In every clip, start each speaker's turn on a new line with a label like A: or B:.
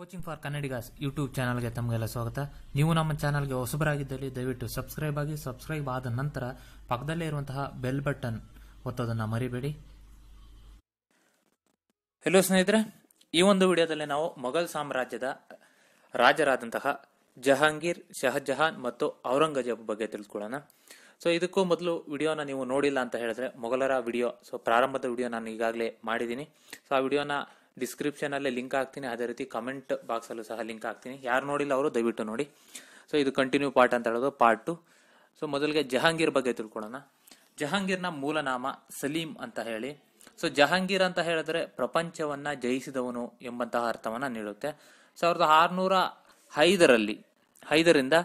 A: coaching for Kannadigas YouTube ಚಾನಲ್ಗೆ ತಮಗೆಲ್ಲ ಸ್ವಾಗತ ನೀವು ನಮ್ಮ ಚಾನಲ್ಗೆ ಹೊಸಬರಾಗಿದ್ದಲ್ಲಿ ದಯವಿಟ್ಟು ಸಬ್ಸ್ಕ್ರೈಬ್ ಆಗಿ ಸಬ್ಸ್ಕ್ರೈಬ್ ಆದ ನಂತರ ಪಕ್ಕದಲ್ಲೇ ಇರುವಂತಹ ಬೆಲ್ ಬಟನ್ ಒತ್ತೋದನ್ನು ಮರಿಬೇಡಿ ಹೆಲೋ ಸ್ನೇಹಿತರೆ ಈ ಒಂದು ವಿಡಿಯೋದಲ್ಲಿ ನಾವು ಮೊಘಲ್ ಸಾಮ್ರಾಜ್ಯದ ರಾಜರಾದಂತಹ ಜಹಾಂಗೀರ್ ಶಹಜಹಾನ್ ಮತ್ತು ಔರಂಗಜೇಬ್ ಬಗ್ಗೆ ತಿಳ್ಕೊಳ್ಳೋಣ ಸೊ ಇದಕ್ಕೂ ಮೊದಲು ವಿಡಿಯೋನ ನೀವು ನೋಡಿಲ್ಲ ಅಂತ ಹೇಳಿದ್ರೆ ಮೊಘಲರ ವಿಡಿಯೋ ಸೊ ಪ್ರಾರಂಭದ ವಿಡಿಯೋ ನಾನು ಈಗಾಗಲೇ ಮಾಡಿದ್ದೀನಿ ಸೊ ಆ ವಿಡಿಯೋನ ಡಿಸ್ಕ್ರಿಪ್ಷನ್ ಅಲ್ಲೇ ಲಿಂಕ್ ಹಾಕ್ತೀನಿ ಅದೇ ರೀತಿ ಕಮೆಂಟ್ ಬಾಕ್ಸ್ ಅಲ್ಲೂ ಸಹ ಲಿಂಕ್ ಹಾಕ್ತೀನಿ ಯಾರು ನೋಡಿಲ್ಲ ಅವರು ದಯವಿಟ್ಟು ನೋಡಿ ಸೊ ಇದು ಕಂಟಿನ್ಯೂ ಪಾರ್ಟ್ ಅಂತ ಹೇಳೋದು ಪಾರ್ಟ್ ಟು ಸೊ ಮೊದಲಿಗೆ ಜಹಾಂಗೀರ್ ಬಗ್ಗೆ ತಿಳ್ಕೊಳ್ಳೋಣ ಜಹಾಂಗೀರ್ನ ಮೂಲನಾಮ ಸಲೀಂ ಅಂತ ಹೇಳಿ ಸೊ ಜಹಾಂಗೀರ್ ಅಂತ ಹೇಳಿದ್ರೆ ಪ್ರಪಂಚವನ್ನ ಜಯಿಸಿದವನು ಎಂಬಂತಹ ಅರ್ಥವನ್ನ ನೀಡುತ್ತೆ ಸಾವಿರದ ಆರುನೂರ ಐದರಲ್ಲಿ ಐದರಿಂದ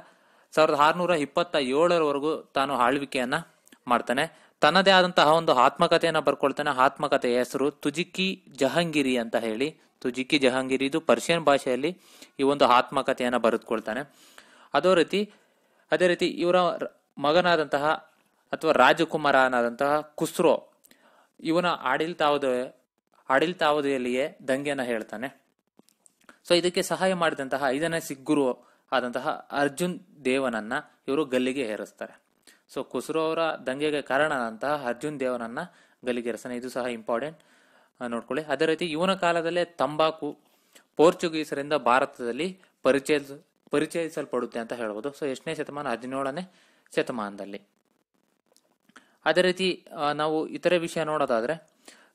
A: ಸಾವಿರದ ಆರುನೂರ ಇಪ್ಪತ್ತ ಏಳರವರೆಗೂ ತಾನು ಆಳ್ವಿಕೆಯನ್ನ ಮಾಡ್ತಾನೆ ತನ್ನದೇ ಆದಂತಹ ಒಂದು ಆತ್ಮಕಥೆಯನ್ನು ಬರ್ಕೊಳ್ತಾನೆ ಆತ್ಮಕಥೆಯ ಹೆಸರು ತುಜಿಕಿ ಜಹಂಗಿರಿ ಅಂತ ಹೇಳಿ ತುಜಿಕಿ ಜಹಂಗಿರಿ ಇದು ಪರ್ಷಿಯನ್ ಭಾಷೆಯಲ್ಲಿ ಈ ಒಂದು ಆತ್ಮಕಥೆಯನ್ನು ಬರೆದುಕೊಳ್ತಾನೆ ಅದೋ ರೀತಿ ಅದೇ ರೀತಿ ಇವರ ಮಗನಾದಂತಹ ಅಥವಾ ರಾಜಕುಮಾರನಾದಂತಹ ಕುಸ್ರೋ ಇವನ ಆಡಳಿತಾವದ ಆಡಳಿತಾವಧಿಯಲ್ಲಿಯೇ ದಂಗೆಯನ್ನು ಹೇಳ್ತಾನೆ ಸೊ ಇದಕ್ಕೆ ಸಹಾಯ ಮಾಡಿದಂತಹ ಐದನೇ ಸಿಗ್ಗುರು ಆದಂತಹ ಅರ್ಜುನ್ ದೇವನನ್ನ ಇವರು ಗಲ್ಲಿಗೆ ಹೇರಿಸ್ತಾರೆ ಸೊ ಖುಸ್ರೋ ಅವರ ದಂಗೆಗೆ ಕಾರಣನಂತಹ ಅರ್ಜುನ್ ದೇವನನ್ನ ಗಲ್ಲಿಗೇರಿಸ್ತಾನೆ ಇದು ಸಹ ಇಂಪಾರ್ಟೆಂಟ್ ನೋಡ್ಕೊಳ್ಳಿ ಅದೇ ರೀತಿ ಇವನ ಕಾಲದಲ್ಲೇ ತಂಬಾಕು ಪೋರ್ಚುಗೀಸರಿಂದ ಭಾರತದಲ್ಲಿ ಪರಿಚಯ ಪರಿಚಯಿಸಲ್ಪಡುತ್ತೆ ಅಂತ ಹೇಳ್ಬೋದು ಸೊ ಎಷ್ಟನೇ ಶತಮಾನ ಹದಿನೇಳನೇ ಶತಮಾನದಲ್ಲಿ ಅದೇ ರೀತಿ ನಾವು ಇತರೆ ವಿಷಯ ನೋಡೋದಾದ್ರೆ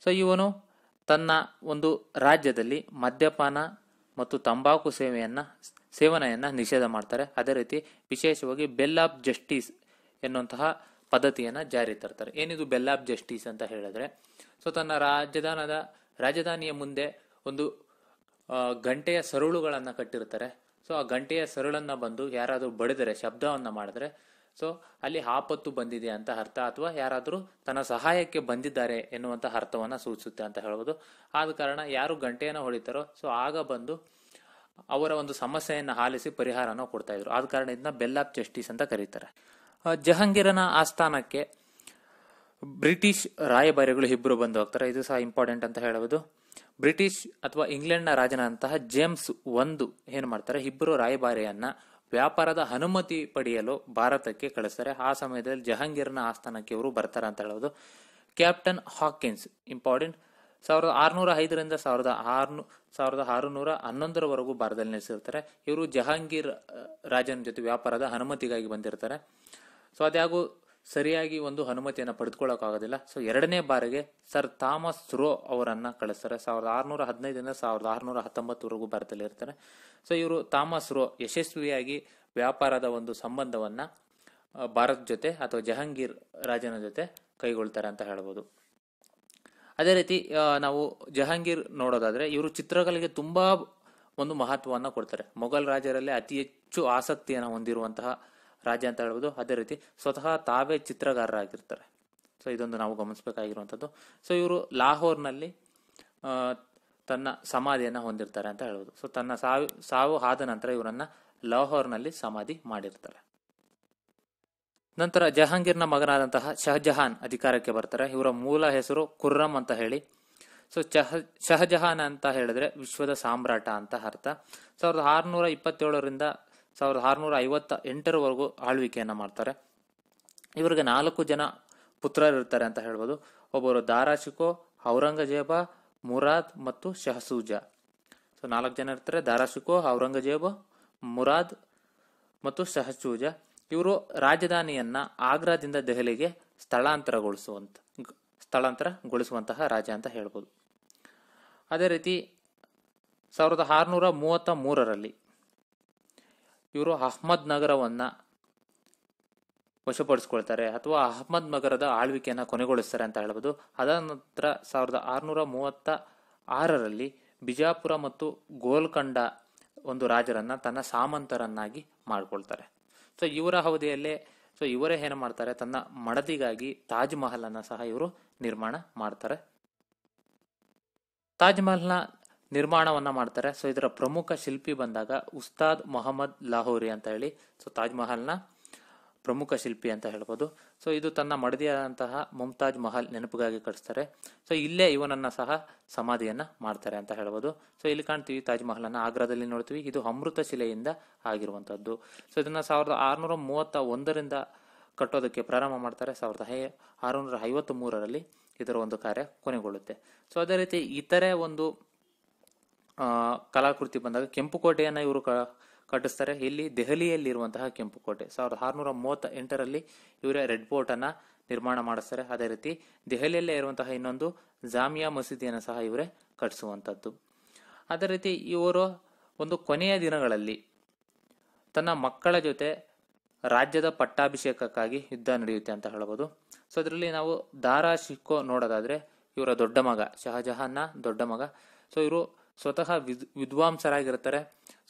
A: ಸೊ ಇವನು ತನ್ನ ಒಂದು ರಾಜ್ಯದಲ್ಲಿ ಮದ್ಯಪಾನ ಮತ್ತು ತಂಬಾಕು ಸೇವೆಯನ್ನ ಸೇವನೆಯನ್ನ ನಿಷೇಧ ಮಾಡ್ತಾರೆ ಅದೇ ರೀತಿ ವಿಶೇಷವಾಗಿ ಬೆಲ್ ಆಫ್ ಜಸ್ಟಿಸ್ ಎನ್ನುವಂತಹ ಪದ್ಧತಿಯನ್ನು ಜಾರಿ ತರ್ತಾರೆ ಏನಿದು ಬೆಲ್ಲಾಬ್ ಜಸ್ಟಿಸ್ ಅಂತ ಹೇಳಿದ್ರೆ ಸೊ ತನ್ನ ರಾಜಧಾನದ ರಾಜಧಾನಿಯ ಮುಂದೆ ಒಂದು ಗಂಟೆಯ ಸರಳುಗಳನ್ನು ಕಟ್ಟಿರ್ತಾರೆ ಸೊ ಆ ಗಂಟೆಯ ಸರುಳನ್ನು ಬಂದು ಯಾರಾದರೂ ಬಡಿದರೆ ಶಬ್ದವನ್ನು ಮಾಡಿದ್ರೆ ಸೊ ಅಲ್ಲಿ ಆಪತ್ತು ಬಂದಿದೆ ಅಂತ ಅರ್ಥ ಅಥವಾ ಯಾರಾದರೂ ತನ್ನ ಸಹಾಯಕ್ಕೆ ಬಂದಿದ್ದಾರೆ ಎನ್ನುವಂತಹ ಅರ್ಥವನ್ನು ಸೂಚಿಸುತ್ತೆ ಅಂತ ಹೇಳ್ಬೋದು ಆದ ಕಾರಣ ಯಾರು ಗಂಟೆಯನ್ನು ಹೊಡಿತಾರೋ ಸೊ ಆಗ ಬಂದು ಅವರ ಒಂದು ಸಮಸ್ಯೆಯನ್ನು ಆಲಿಸಿ ಪರಿಹಾರನ ಕೊಡ್ತಾ ಇದ್ರು ಆದ ಕಾರಣ ಇದನ್ನ ಬೆಲ್ ಆಫ್ ಜಸ್ಟಿಸ್ ಅಂತ ಕರೀತಾರೆ ಜಹಾಂಗೀರನ ಆಸ್ಥಾನಕ್ಕೆ ಬ್ರಿಟಿಷ್ ರಾಯಭಾರಿಗಳು ಇಬ್ಬರು ಬಂದು ಹೋಗ್ತಾರೆ ಇದು ಸಹ ಇಂಪಾರ್ಟೆಂಟ್ ಅಂತ ಹೇಳಬಹುದು ಬ್ರಿಟಿಷ್ ಅಥವಾ ಇಂಗ್ಲೆಂಡ್ನ ರಾಜನಂತಹ ಜೇಮ್ಸ್ ಒಂದು ಏನು ಮಾಡ್ತಾರೆ ಇಬ್ಬರು ರಾಯಭಾರಿಯನ್ನ ವ್ಯಾಪಾರದ ಅನುಮತಿ ಪಡೆಯಲು ಭಾರತಕ್ಕೆ ಕಳಿಸ್ತಾರೆ ಆ ಸಮಯದಲ್ಲಿ ಜಹಾಂಗೀರ್ನ ಆಸ್ಥಾನಕ್ಕೆ ಇವರು ಬರ್ತಾರೆ ಅಂತ ಹೇಳೋದು ಕ್ಯಾಪ್ಟನ್ ಹಾಕಿನ್ಸ್ ಇಂಪಾರ್ಟೆಂಟ್ ಸಾವಿರದ ಆರುನೂರ ಐದರಿಂದ ಸಾವಿರದ ಆರ್ನೂ ಸಾವಿರದ ಆರುನೂರ ಹನ್ನೊಂದರವರೆಗೂ ಭಾರತದಲ್ಲಿ ನೆಲೆಸಿರ್ತಾರೆ ಇವರು ಜಹಾಂಗೀರ್ ರಾಜನ ಜೊತೆ ವ್ಯಾಪಾರದ ಅನುಮತಿಗಾಗಿ ಬಂದಿರ್ತಾರೆ ಸೊ ಅದ್ಯಾಗೂ ಸರಿಯಾಗಿ ಒಂದು ಅನುಮತಿಯನ್ನು ಪಡೆದುಕೊಳ್ಳೋಕ್ಕಾಗೋದಿಲ್ಲ ಸೊ ಎರಡನೇ ಬಾರಿಗೆ ಸರ್ ಥಾಮಸ್ ರೋ ಅವರನ್ನು ಕಳಿಸ್ತಾರೆ ಸಾವಿರದ ಆರುನೂರ ಹದಿನೈದರಿಂದ ಸಾವಿರದ ಆರುನೂರ ಹತ್ತೊಂಬತ್ತವರೆಗೂ ಭಾರತದಲ್ಲಿ ಇರ್ತಾರೆ ಸೊ ಇವರು ಥಾಮಸ್ ರೋ ಯಶಸ್ವಿಯಾಗಿ ವ್ಯಾಪಾರದ ಒಂದು ಸಂಬಂಧವನ್ನು ಭಾರತ ಜೊತೆ ಅಥವಾ ಜಹಾಂಗೀರ್ ರಾಜನ ಜೊತೆ ಕೈಗೊಳ್ತಾರೆ ಅಂತ ಹೇಳ್ಬೋದು ಅದೇ ರೀತಿ ನಾವು ಜಹಾಂಗೀರ್ ನೋಡೋದಾದ್ರೆ ಇವರು ಚಿತ್ರಗಳಿಗೆ ತುಂಬಾ ಒಂದು ಮಹತ್ವವನ್ನು ಕೊಡ್ತಾರೆ ಮೊಘಲ್ ರಾಜರಲ್ಲೇ ಅತಿ ಹೆಚ್ಚು ಆಸಕ್ತಿಯನ್ನು ಹೊಂದಿರುವಂತಹ ರಾಜ್ಯ ಅಂತ ಹೇಳ್ಬೋದು ಅದೇ ರೀತಿ ಸ್ವತಃ ತಾವೇ ಚಿತ್ರಗಾರರಾಗಿರ್ತಾರೆ ಸೊ ಇದೊಂದು ನಾವು ಗಮನಿಸಬೇಕಾಗಿರುವಂಥದ್ದು ಸೊ ಇವರು ಲಾಹೋರ್ನಲ್ಲಿ ತನ್ನ ಸಮಾಧಿಯನ್ನು ಹೊಂದಿರ್ತಾರೆ ಅಂತ ಹೇಳ್ಬೋದು ಸೊ ತನ್ನ ಸಾವು ಸಾವು ಆದ ನಂತರ ಇವರನ್ನ ಲಾಹೋರ್ನಲ್ಲಿ ಸಮಾಧಿ ಮಾಡಿರ್ತಾರೆ ನಂತರ ಜಹಾಂಗೀರ್ನ ಮಗನಾದಂತಹ ಶಹಜಹಾನ್ ಅಧಿಕಾರಕ್ಕೆ ಬರ್ತಾರೆ ಇವರ ಮೂಲ ಹೆಸರು ಕುರ್ರಮ್ ಅಂತ ಹೇಳಿ ಸೊ ಚಹ ಶಹಜಹಾನ್ ಅಂತ ಹೇಳಿದ್ರೆ ವಿಶ್ವದ ಸಾಮ್ರಾಟ ಅಂತ ಅರ್ಥ ಸಾವಿರದ ಆರುನೂರ ಇಪ್ಪತ್ತೇಳರಿಂದ ಸಾವಿರದ ಆರುನೂರ ಐವತ್ತ ಎಂಟರವರೆಗೂ ಆಳ್ವಿಕೆಯನ್ನು ಮಾಡ್ತಾರೆ ಇವರಿಗೆ ನಾಲ್ಕು ಜನ ಇರ್ತಾರೆ ಅಂತ ಹೇಳ್ಬೋದು ಒಬ್ಬರು ದಾರಾಶಿಕೋ ಔರಂಗಜೇಬ ಮುರಾದ್ ಮತ್ತು ಶಹಸೂಜ ಸೊ ನಾಲ್ಕು ಜನ ಇರ್ತಾರೆ ದಾರಾಶಿಕೋ ಔರಂಗಜೇಬ ಮುರಾದ್ ಮತ್ತು ಶಹಸೂಜ ಇವರು ರಾಜಧಾನಿಯನ್ನ ಆಗ್ರಾದಿಂದ ದೆಹಲಿಗೆ ಸ್ಥಳಾಂತರಗೊಳಿಸುವಂತ ಸ್ಥಳಾಂತರಗೊಳಿಸುವಂತಹ ರಾಜ ಅಂತ ಹೇಳ್ಬೋದು ಅದೇ ರೀತಿ ಸಾವಿರದ ಆರುನೂರ ಮೂವತ್ತ ಮೂರರಲ್ಲಿ ಇವರು ಅಹ್ಮದ್ ನಗರವನ್ನು ವಶಪಡಿಸ್ಕೊಳ್ತಾರೆ ಅಥವಾ ಅಹ್ಮದ್ ನಗರದ ಆಳ್ವಿಕೆಯನ್ನು ಕೊನೆಗೊಳಿಸ್ತಾರೆ ಅಂತ ಹೇಳ್ಬೋದು ಅದಾದ ನಂತರ ಸಾವಿರದ ಆರುನೂರ ಮೂವತ್ತ ಆರರಲ್ಲಿ ಬಿಜಾಪುರ ಮತ್ತು ಗೋಲ್ಕಂಡ ಒಂದು ರಾಜರನ್ನು ತನ್ನ ಸಾಮಂತರನ್ನಾಗಿ ಮಾಡಿಕೊಳ್ತಾರೆ ಸೊ ಇವರ ಅವಧಿಯಲ್ಲೇ ಸೊ ಇವರೇ ಏನು ಮಾಡ್ತಾರೆ ತನ್ನ ಮಡದಿಗಾಗಿ ತಾಜ್ ಮಹಲನ್ನು ಸಹ ಇವರು ನಿರ್ಮಾಣ ಮಾಡ್ತಾರೆ ತಾಜ್ ಮಹಲ್ನ ನಿರ್ಮಾಣವನ್ನು ಮಾಡ್ತಾರೆ ಸೊ ಇದರ ಪ್ರಮುಖ ಶಿಲ್ಪಿ ಬಂದಾಗ ಉಸ್ತಾದ್ ಮೊಹಮ್ಮದ್ ಲಾಹೋರಿ ಅಂತ ಹೇಳಿ ಸೊ ತಾಜ್ ಮಹಲ್ನ ಪ್ರಮುಖ ಶಿಲ್ಪಿ ಅಂತ ಹೇಳ್ಬೋದು ಸೊ ಇದು ತನ್ನ ಮಡದಿಯಾದಂತಹ ಮುಮ್ತಾಜ್ ಮಹಲ್ ನೆನಪಿಗಾಗಿ ಕಟ್ಸ್ತಾರೆ ಸೊ ಇಲ್ಲೇ ಇವನನ್ನು ಸಹ ಸಮಾಧಿಯನ್ನು ಮಾಡ್ತಾರೆ ಅಂತ ಹೇಳ್ಬೋದು ಸೊ ಇಲ್ಲಿ ಕಾಣ್ತೀವಿ ತಾಜ್ ಮಹಲನ್ನು ಆಗ್ರಾದಲ್ಲಿ ನೋಡ್ತೀವಿ ಇದು ಅಮೃತ ಶಿಲೆಯಿಂದ ಆಗಿರುವಂಥದ್ದು ಸೊ ಇದನ್ನು ಸಾವಿರದ ಆರುನೂರ ಮೂವತ್ತ ಒಂದರಿಂದ ಕಟ್ಟೋದಕ್ಕೆ ಪ್ರಾರಂಭ ಮಾಡ್ತಾರೆ ಸಾವಿರದ ಹೈ ಆರುನೂರ ಐವತ್ತ್ ಮೂರರಲ್ಲಿ ಇದರ ಒಂದು ಕಾರ್ಯ ಕೊನೆಗೊಳ್ಳುತ್ತೆ ಸೊ ಅದೇ ರೀತಿ ಇತರೆ ಒಂದು ಕಲಾಕೃತಿ ಬಂದಾಗ ಕೆಂಪು ಕೋಟೆಯನ್ನು ಇವರು ಕಟ್ಟಿಸ್ತಾರೆ ಇಲ್ಲಿ ದೆಹಲಿಯಲ್ಲಿರುವಂತಹ ಕೋಟೆ ಸಾವಿರದ ಆರುನೂರ ಮೂವತ್ತ ಎಂಟರಲ್ಲಿ ಇವರೇ ರೆಡ್ ಫೋರ್ಟ್ ನಿರ್ಮಾಣ ಮಾಡಿಸ್ತಾರೆ ಅದೇ ರೀತಿ ದೆಹಲಿಯಲ್ಲೇ ಇರುವಂತಹ ಇನ್ನೊಂದು ಜಾಮಿಯಾ ಮಸೀದಿಯನ್ನು ಸಹ ಇವರೇ ಕಟ್ಟಿಸುವಂಥದ್ದು ಅದೇ ರೀತಿ ಇವರು ಒಂದು ಕೊನೆಯ ದಿನಗಳಲ್ಲಿ ತನ್ನ ಮಕ್ಕಳ ಜೊತೆ ರಾಜ್ಯದ ಪಟ್ಟಾಭಿಷೇಕಕ್ಕಾಗಿ ಯುದ್ಧ ನಡೆಯುತ್ತೆ ಅಂತ ಹೇಳಬಹುದು ಸೊ ಅದರಲ್ಲಿ ನಾವು ದಾರಾ ಶಿಕ್ಕೋ ನೋಡೋದಾದ್ರೆ ಇವರ ದೊಡ್ಡ ಮಗ ಶಹಜಹಾನ್ನ ದೊಡ್ಡ ಮಗ ಸೊ ಇವರು ಸ್ವತಃ ವಿದ್ ವಿದ್ವಾಂಸರಾಗಿರ್ತಾರೆ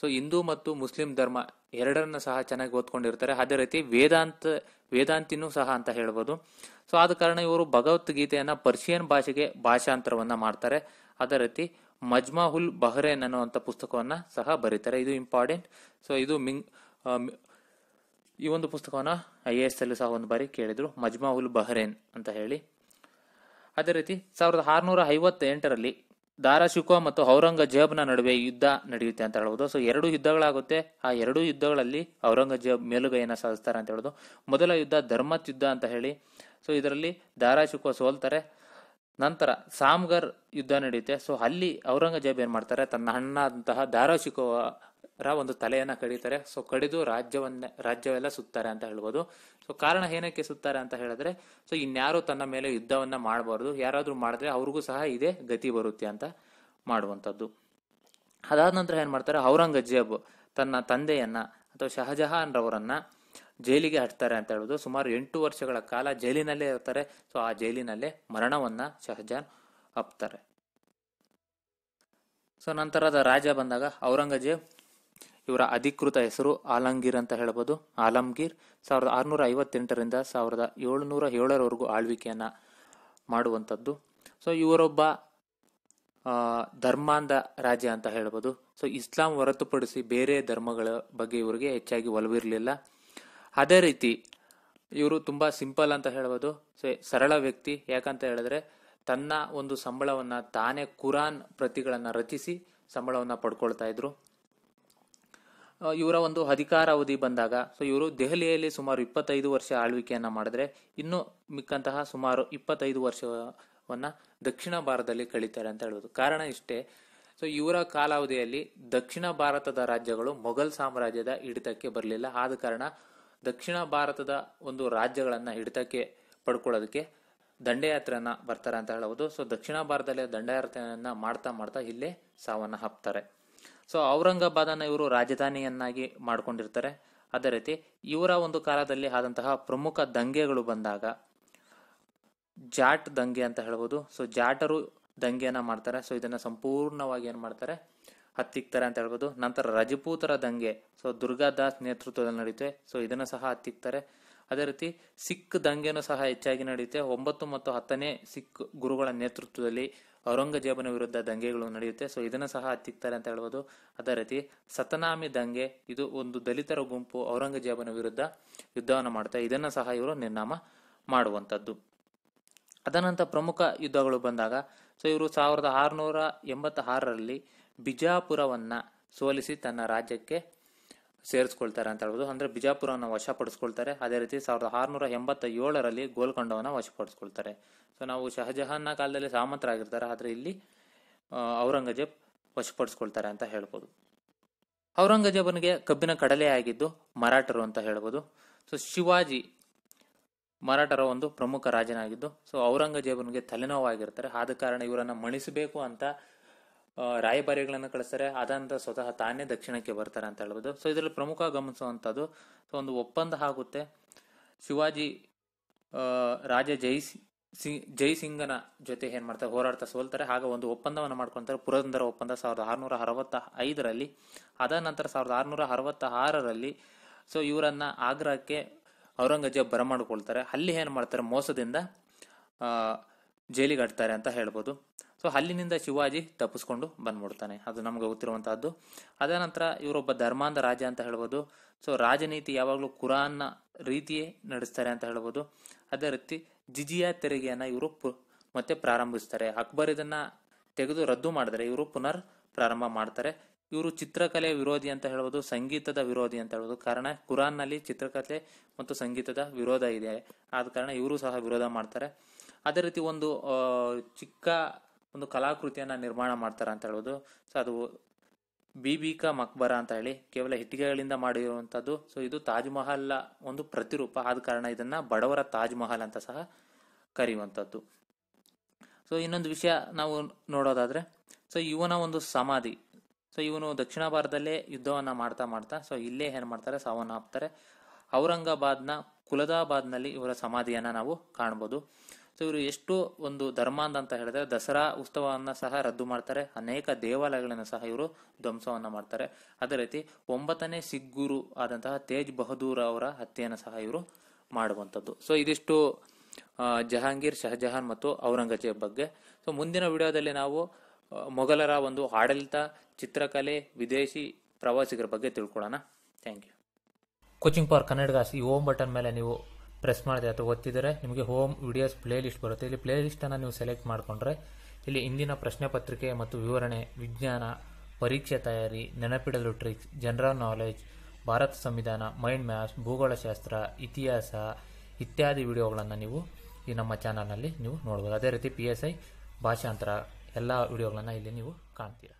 A: ಸೊ ಹಿಂದೂ ಮತ್ತು ಮುಸ್ಲಿಂ ಧರ್ಮ ಎರಡರನ್ನ ಸಹ ಚೆನ್ನಾಗಿ ಓದ್ಕೊಂಡಿರ್ತಾರೆ ಅದೇ ರೀತಿ ವೇದಾಂತ ವೇದಾಂತಿನೂ ಸಹ ಅಂತ ಹೇಳ್ಬೋದು ಸೊ ಆದ ಕಾರಣ ಇವರು ಭಗವದ್ಗೀತೆಯನ್ನು ಪರ್ಷಿಯನ್ ಭಾಷೆಗೆ ಭಾಷಾಂತರವನ್ನ ಮಾಡ್ತಾರೆ ಅದೇ ರೀತಿ ಮಜ್ಮಾಹುಲ್ ಬಹ್ರೇನ್ ಅನ್ನುವಂಥ ಪುಸ್ತಕವನ್ನ ಸಹ ಬರೀತಾರೆ ಇದು ಇಂಪಾರ್ಟೆಂಟ್ ಸೊ ಇದು ಮಿಂಗ್ ಈ ಒಂದು ಪುಸ್ತಕವನ್ನು ಐ ಎ ಎಸ್ ಅಲ್ಲಿ ಸಹ ಒಂದು ಬಾರಿ ಕೇಳಿದರು ಮಜ್ಮಾಹುಲ್ ಬಹ್ರೇನ್ ಅಂತ ಹೇಳಿ ಅದೇ ರೀತಿ ಸಾವಿರದ ಆರುನೂರ ಐವತ್ತೆಂಟರಲ್ಲಿ ದಾರಾಶಿಕೋ ಮತ್ತು ಔರಂಗಜೇಬ್ನ ನಡುವೆ ಯುದ್ಧ ನಡೆಯುತ್ತೆ ಅಂತ ಹೇಳ್ಬೋದು ಸೊ ಎರಡು ಯುದ್ಧಗಳಾಗುತ್ತೆ ಆ ಎರಡು ಯುದ್ಧಗಳಲ್ಲಿ ಔರಂಗಜೇಬ್ ಮೇಲುಗೈಯನ್ನು ಸಾಧಿಸ್ತಾರೆ ಅಂತ ಹೇಳೋದು ಮೊದಲ ಯುದ್ಧ ಧರ್ಮತ್ ಯುದ್ಧ ಅಂತ ಹೇಳಿ ಸೊ ಇದರಲ್ಲಿ ದಾರಾಶಿಕೋ ಸೋಲ್ತಾರೆ ನಂತರ ಸಾಮ್ಗರ್ ಯುದ್ಧ ನಡೆಯುತ್ತೆ ಸೊ ಅಲ್ಲಿ ಔರಂಗಜೇಬ್ ಏನು ಮಾಡ್ತಾರೆ ತನ್ನ ಅಣ್ಣ ಅಂತಹ ರ ಒಂದು ತಲೆಯನ್ನು ಕಡಿತಾರೆ ಸೊ ಕಡಿದು ರಾಜ್ಯವನ್ನ ರಾಜ್ಯವೆಲ್ಲ ಸುತ್ತಾರೆ ಅಂತ ಹೇಳ್ಬೋದು ಸೊ ಕಾರಣ ಏನಕ್ಕೆ ಸುತ್ತಾರೆ ಅಂತ ಹೇಳಿದ್ರೆ ಸೊ ಇನ್ಯಾರು ತನ್ನ ಮೇಲೆ ಯುದ್ಧವನ್ನ ಮಾಡಬಾರ್ದು ಯಾರಾದ್ರೂ ಮಾಡಿದ್ರೆ ಅವ್ರಿಗೂ ಸಹ ಇದೇ ಗತಿ ಬರುತ್ತೆ ಅಂತ ಮಾಡುವಂಥದ್ದು ಅದಾದ ನಂತರ ಏನ್ ಮಾಡ್ತಾರೆ ಔರಂಗಜೇಬ್ ತನ್ನ ತಂದೆಯನ್ನ ಅಥವಾ ಶಹಜಹಾನ್ ರವರನ್ನ ಜೈಲಿಗೆ ಹಟ್ತಾರೆ ಅಂತ ಹೇಳೋದು ಸುಮಾರು ಎಂಟು ವರ್ಷಗಳ ಕಾಲ ಜೈಲಿನಲ್ಲೇ ಇರ್ತಾರೆ ಸೊ ಆ ಜೈಲಿನಲ್ಲೇ ಮರಣವನ್ನ ಶಹಜಾನ್ ಅಪ್ತಾರೆ ಸೊ ನಂತರದ ರಾಜ ಬಂದಾಗ ಔರಂಗಜೇಬ್ ಇವರ ಅಧಿಕೃತ ಹೆಸರು ಆಲಂಗೀರ್ ಅಂತ ಹೇಳಬಹುದು ಆಲಂಗೀರ್ ಸಾವಿರದ ಆರುನೂರ ಐವತ್ತೆಂಟರಿಂದ ಸಾವಿರದ ಏಳುನೂರ ಏಳರವರೆಗೂ ಆಳ್ವಿಕೆಯನ್ನು ಮಾಡುವಂಥದ್ದು ಸೊ ಇವರೊಬ್ಬ ಧರ್ಮಾಂಧ ರಾಜ್ಯ ಅಂತ ಹೇಳ್ಬೋದು ಸೊ ಇಸ್ಲಾಂ ಹೊರತುಪಡಿಸಿ ಬೇರೆ ಧರ್ಮಗಳ ಬಗ್ಗೆ ಇವರಿಗೆ ಹೆಚ್ಚಾಗಿ ಒಲವಿರಲಿಲ್ಲ ಅದೇ ರೀತಿ ಇವರು ತುಂಬ ಸಿಂಪಲ್ ಅಂತ ಹೇಳ್ಬೋದು ಸೊ ಸರಳ ವ್ಯಕ್ತಿ ಯಾಕಂತ ಹೇಳಿದ್ರೆ ತನ್ನ ಒಂದು ಸಂಬಳವನ್ನು ತಾನೇ ಕುರಾನ್ ಪ್ರತಿಗಳನ್ನು ರಚಿಸಿ ಸಂಬಳವನ್ನು ಪಡ್ಕೊಳ್ತಾ ಇದ್ರು ಇವರ ಒಂದು ಅಧಿಕಾರಾವಧಿ ಬಂದಾಗ ಸೊ ಇವರು ದೆಹಲಿಯಲ್ಲಿ ಸುಮಾರು ಇಪ್ಪತ್ತೈದು ವರ್ಷ ಆಳ್ವಿಕೆಯನ್ನು ಮಾಡಿದ್ರೆ ಇನ್ನು ಮಿಕ್ಕಂತಹ ಸುಮಾರು ಇಪ್ಪತ್ತೈದು ವರ್ಷವನ್ನು ದಕ್ಷಿಣ ಭಾರತದಲ್ಲಿ ಕಳೀತಾರೆ ಅಂತ ಹೇಳಬಹುದು ಕಾರಣ ಇಷ್ಟೇ ಸೊ ಇವರ ಕಾಲಾವಧಿಯಲ್ಲಿ ದಕ್ಷಿಣ ಭಾರತದ ರಾಜ್ಯಗಳು ಮೊಘಲ್ ಸಾಮ್ರಾಜ್ಯದ ಹಿಡಿತಕ್ಕೆ ಬರಲಿಲ್ಲ ಆದ ಕಾರಣ ದಕ್ಷಿಣ ಭಾರತದ ಒಂದು ರಾಜ್ಯಗಳನ್ನು ಹಿಡಿತಕ್ಕೆ ಪಡ್ಕೊಳ್ಳೋದಕ್ಕೆ ದಂಡಯಾತ್ರೆಯನ್ನ ಬರ್ತಾರೆ ಅಂತ ಹೇಳಬಹುದು ಸೊ ದಕ್ಷಿಣ ಭಾರತದಲ್ಲಿ ದಂಡಯಾತ್ರೆಯನ್ನ ಮಾಡ್ತಾ ಮಾಡ್ತಾ ಇಲ್ಲೇ ಸಾವನ್ನ ಹಾಕ್ತಾರೆ ಸೊ ಔರಂಗಾಬಾದನ ಇವರು ರಾಜಧಾನಿಯನ್ನಾಗಿ ಮಾಡ್ಕೊಂಡಿರ್ತಾರೆ ಅದೇ ರೀತಿ ಇವರ ಒಂದು ಕಾಲದಲ್ಲಿ ಆದಂತಹ ಪ್ರಮುಖ ದಂಗೆಗಳು ಬಂದಾಗ ಜಾಟ್ ದಂಗೆ ಅಂತ ಹೇಳ್ಬೋದು ಸೊ ಜಾಟರು ದಂಗೆಯನ್ನ ಮಾಡ್ತಾರೆ ಸೊ ಇದನ್ನ ಸಂಪೂರ್ಣವಾಗಿ ಏನ್ ಮಾಡ್ತಾರೆ ಹತ್ತಿಕ್ತಾರೆ ಅಂತ ಹೇಳ್ಬೋದು ನಂತರ ರಜಪೂತರ ದಂಗೆ ಸೊ ದುರ್ಗಾದಾಸ್ ನೇತೃತ್ವದಲ್ಲಿ ನಡೆಯುತ್ತೆ ಸೊ ಇದನ್ನು ಸಹ ಹತ್ತಿಕ್ತಾರೆ ಅದೇ ರೀತಿ ಸಿಖ್ ದಂಗೆನೂ ಸಹ ಹೆಚ್ಚಾಗಿ ನಡೆಯುತ್ತೆ ಒಂಬತ್ತು ಮತ್ತು ಹತ್ತನೇ ಸಿಖ್ ಗುರುಗಳ ನೇತೃತ್ವದಲ್ಲಿ ಔರಂಗಜೇಬನ ವಿರುದ್ಧ ದಂಗೆಗಳು ನಡೆಯುತ್ತೆ ಸೊ ಇದನ್ನ ಸಹ ಹತ್ತಿಕ್ತಾರೆ ಅಂತ ಹೇಳ್ಬೋದು ಅದೇ ರೀತಿ ಸತನಾಮಿ ದಂಗೆ ಇದು ಒಂದು ದಲಿತರ ಗುಂಪು ಔರಂಗಜೇಬನ ವಿರುದ್ಧ ಯುದ್ಧವನ್ನು ಮಾಡ್ತಾರೆ ಇದನ್ನ ಸಹ ಇವರು ನಿರ್ನಾಮ ಮಾಡುವಂಥದ್ದು ಅದನಂತ ಪ್ರಮುಖ ಯುದ್ಧಗಳು ಬಂದಾಗ ಸೊ ಇವರು ಸಾವಿರದ ಆರುನೂರ ಎಂಬತ್ತಾರರಲ್ಲಿ ಬಿಜಾಪುರವನ್ನ ಸೋಲಿಸಿ ತನ್ನ ರಾಜ್ಯಕ್ಕೆ ಸೇರಿಸ್ಕೊಳ್ತಾರೆ ಅಂತ ಹೇಳ್ಬೋದು ಅಂದ್ರೆ ಬಿಜಾಪುರವನ್ನು ವಶಪಡಿಸ್ಕೊಳ್ತಾರೆ ಅದೇ ರೀತಿ ಸಾವಿರದ ಆರುನೂರ ಎಂಬತ್ತ ಏಳರಲ್ಲಿ ಗೋಲ್ಕೊಂಡವನ್ನು ವಶಪಡಿಸ್ಕೊಳ್ತಾರೆ ಸೊ ನಾವು ಶಹಜಹಾನ್ನ ಕಾಲದಲ್ಲಿ ಸಾಮಂತರಾಗಿರ್ತಾರೆ ಆದರೆ ಇಲ್ಲಿ ಔರಂಗಜೇಬ್ ವಶಪಡಿಸ್ಕೊಳ್ತಾರೆ ಅಂತ ಹೇಳ್ಬೋದು ಔರಂಗಜೇಬನಿಗೆ ಕಬ್ಬಿನ ಕಡಲೆ ಆಗಿದ್ದು ಮರಾಠರು ಅಂತ ಹೇಳ್ಬೋದು ಸೊ ಶಿವಾಜಿ ಮರಾಠರ ಒಂದು ಪ್ರಮುಖ ರಾಜನಾಗಿದ್ದು ಸೊ ಔರಂಗಜೇಬನಿಗೆ ತಲೆನೋವಾಗಿರ್ತಾರೆ ಆದ ಕಾರಣ ಇವರನ್ನು ಮಣಿಸಬೇಕು ಅಂತ ರಾಯಭಾರಿಗಳನ್ನು ಕಳಿಸ್ತಾರೆ ಅದಂತ ಸ್ವತಃ ತಾನೇ ದಕ್ಷಿಣಕ್ಕೆ ಬರ್ತಾರೆ ಅಂತ ಹೇಳ್ಬೋದು ಸೊ ಇದರಲ್ಲಿ ಪ್ರಮುಖ ಗಮನಿಸುವಂಥದ್ದು ಸೊ ಒಂದು ಒಪ್ಪಂದ ಆಗುತ್ತೆ ಶಿವಾಜಿ ರಾಜ ಜಯಿಸಿ ಸಿ ಸಿಂಗನ ಜೊತೆ ಏನ್ ಮಾಡ್ತಾರೆ ಹೋರಾಡ್ತಾ ಸೋಲ್ತಾರೆ ಹಾಗೆ ಒಂದು ಒಪ್ಪಂದವನ್ನು ಮಾಡ್ಕೊಂತಾರೆ ಪುರಂದರ ಒಪ್ಪಂದ ಸಾವಿರದ ಆರುನೂರ ಅರವತ್ತ ಐದರಲ್ಲಿ ಅದ ನಂತರ ಸಾವಿರದ ಆರುನೂರ ಅರವತ್ತ ಆರರಲ್ಲಿ ಸೊ ಇವರನ್ನ ಆಗ್ರಾಕ್ಕೆ ಔರಂಗಜೇಬ್ ಬರಮಾಡ್ಕೊಳ್ತಾರೆ ಅಲ್ಲಿ ಏನು ಮಾಡ್ತಾರೆ ಮೋಸದಿಂದ ಜೈಲಿಗೆ ಆಡ್ತಾರೆ ಅಂತ ಹೇಳ್ಬೋದು ಸೊ ಅಲ್ಲಿನಿಂದ ಶಿವಾಜಿ ತಪ್ಪಿಸ್ಕೊಂಡು ಬಂದ್ಬಿಡ್ತಾನೆ ಅದು ನಮ್ಗೆ ಗೊತ್ತಿರುವಂತಹದ್ದು ಅದ ನಂತರ ಇವರೊಬ್ಬ ಧರ್ಮಾಂಧ ರಾಜ ಅಂತ ಹೇಳ್ಬೋದು ಸೊ ರಾಜನೀತಿ ಯಾವಾಗಲೂ ಕುರಾನ್ನ ರೀತಿಯೇ ನಡೆಸ್ತಾರೆ ಅಂತ ಹೇಳ್ಬೋದು ಅದೇ ರೀತಿ ಜಿಜಿಯಾ ತೆರಿಗೆಯನ್ನು ಇವರು ಮತ್ತೆ ಪ್ರಾರಂಭಿಸ್ತಾರೆ ಅಕ್ಬರ್ ಇದನ್ನ ತೆಗೆದು ರದ್ದು ಮಾಡಿದರೆ ಇವರು ಪುನರ್ ಪ್ರಾರಂಭ ಮಾಡ್ತಾರೆ ಇವರು ಚಿತ್ರಕಲೆ ವಿರೋಧಿ ಅಂತ ಹೇಳ್ಬೋದು ಸಂಗೀತದ ವಿರೋಧಿ ಅಂತ ಹೇಳ್ಬೋದು ಕಾರಣ ಕುರಾನ್ನಲ್ಲಿ ಚಿತ್ರಕಲೆ ಮತ್ತು ಸಂಗೀತದ ವಿರೋಧ ಇದೆ ಆದ ಕಾರಣ ಇವರು ಸಹ ವಿರೋಧ ಮಾಡ್ತಾರೆ ಅದೇ ರೀತಿ ಒಂದು ಚಿಕ್ಕ ಒಂದು ಕಲಾಕೃತಿಯನ್ನು ನಿರ್ಮಾಣ ಮಾಡ್ತಾರೆ ಅಂತ ಹೇಳ್ಬೋದು ಸೊ ಅದು ಬೀಬಿ ಕಾ ಮಕ್ಬರ ಅಂತ ಹೇಳಿ ಕೇವಲ ಇಟ್ಟಿಗೆಗಳಿಂದ ಮಾಡಿರುವಂತದ್ದು ಸೊ ಇದು ತಾಜ್ ಮಹಲ್ ಒಂದು ಪ್ರತಿರೂಪ ಆದ ಕಾರಣ ಇದನ್ನ ಬಡವರ ತಾಜ್ ಮಹಲ್ ಅಂತ ಸಹ ಕರೆಯುವಂತದ್ದು ಸೊ ಇನ್ನೊಂದು ವಿಷಯ ನಾವು ನೋಡೋದಾದ್ರೆ ಸೊ ಇವನ ಒಂದು ಸಮಾಧಿ ಸೊ ಇವನು ದಕ್ಷಿಣ ಭಾರತದಲ್ಲೇ ಯುದ್ಧವನ್ನ ಮಾಡ್ತಾ ಮಾಡ್ತಾ ಸೊ ಇಲ್ಲೇ ಏನ್ ಮಾಡ್ತಾರೆ ಸಾವನ್ನ ಹಾಕ್ತಾರೆ ಔರಂಗಾಬಾದ್ನ ಕುಲದಾಬಾದ್ನಲ್ಲಿ ಇವರ ಸಮಾಧಿಯನ್ನ ನಾವು ಕಾಣ್ಬೋದು ಸೊ ಇವರು ಎಷ್ಟು ಒಂದು ಧರ್ಮ ಅಂತ ಹೇಳಿದ್ರೆ ದಸರಾ ಉತ್ಸವವನ್ನು ಸಹ ರದ್ದು ಮಾಡ್ತಾರೆ ಅನೇಕ ದೇವಾಲಯಗಳನ್ನು ಸಹ ಇವರು ಧ್ವಂಸವನ್ನ ಮಾಡ್ತಾರೆ ಅದೇ ರೀತಿ ಒಂಬತ್ತನೇ ಸಿಗ್ಗುರು ಆದಂತಹ ತೇಜ್ ಬಹದ್ದೂರ್ ಅವರ ಹತ್ಯೆಯನ್ನು ಸಹ ಇವರು ಮಾಡುವಂಥದ್ದು ಸೊ ಇದಿಷ್ಟು ಜಹಾಂಗೀರ್ ಶಹಜಹಾನ್ ಮತ್ತು ಔರಂಗಜೇಬ್ ಬಗ್ಗೆ ಸೊ ಮುಂದಿನ ವಿಡಿಯೋದಲ್ಲಿ ನಾವು ಮೊಘಲರ ಒಂದು ಆಡಳಿತ ಚಿತ್ರಕಲೆ ವಿದೇಶಿ ಪ್ರವಾಸಿಗರ ಬಗ್ಗೆ ತಿಳ್ಕೊಳ್ಳೋಣ ಥ್ಯಾಂಕ್ ಯು ಕೋಚಿಂಗ್ ಫಾರ್ ಕನ್ನಡಗಾಸ್ ಈ ಓಮ್ ಬಟನ್ ಮೇಲೆ ನೀವು ಪ್ರೆಸ್ ಮಾಡಿದೆ ಅಥವಾ ಒತ್ತಿದರೆ ನಿಮಗೆ ಹೋಮ್ ವಿಡಿಯೋಸ್ ಪ್ಲೇ ಲಿಸ್ಟ್ ಬರುತ್ತೆ ಇಲ್ಲಿ ಪ್ಲೇ ಲಿಸ್ಟನ್ನು ನೀವು ಸೆಲೆಕ್ಟ್ ಮಾಡಿಕೊಂಡ್ರೆ ಇಲ್ಲಿ ಇಂದಿನ ಪ್ರಶ್ನೆ ಪತ್ರಿಕೆ ಮತ್ತು ವಿವರಣೆ ವಿಜ್ಞಾನ ಪರೀಕ್ಷೆ ತಯಾರಿ ನೆನಪಿಡಲು ಟ್ರಿಕ್ಸ್ ಜನರಲ್ ನಾಲೆಜ್ ಭಾರತ ಸಂವಿಧಾನ ಮೈಂಡ್ ಮ್ಯಾಪ್ಸ್ ಭೂಗೋಳಶಾಸ್ತ್ರ ಇತಿಹಾಸ ಇತ್ಯಾದಿ ವಿಡಿಯೋಗಳನ್ನು ನೀವು ಈ ನಮ್ಮ ಚಾನಲ್ನಲ್ಲಿ ನೀವು ನೋಡ್ಬೋದು ಅದೇ ರೀತಿ ಪಿ ಎಸ್ ಐ ಭಾಷಾಂತರ ಎಲ್ಲ ವಿಡಿಯೋಗಳನ್ನು ಇಲ್ಲಿ ನೀವು ಕಾಣ್ತೀರಾ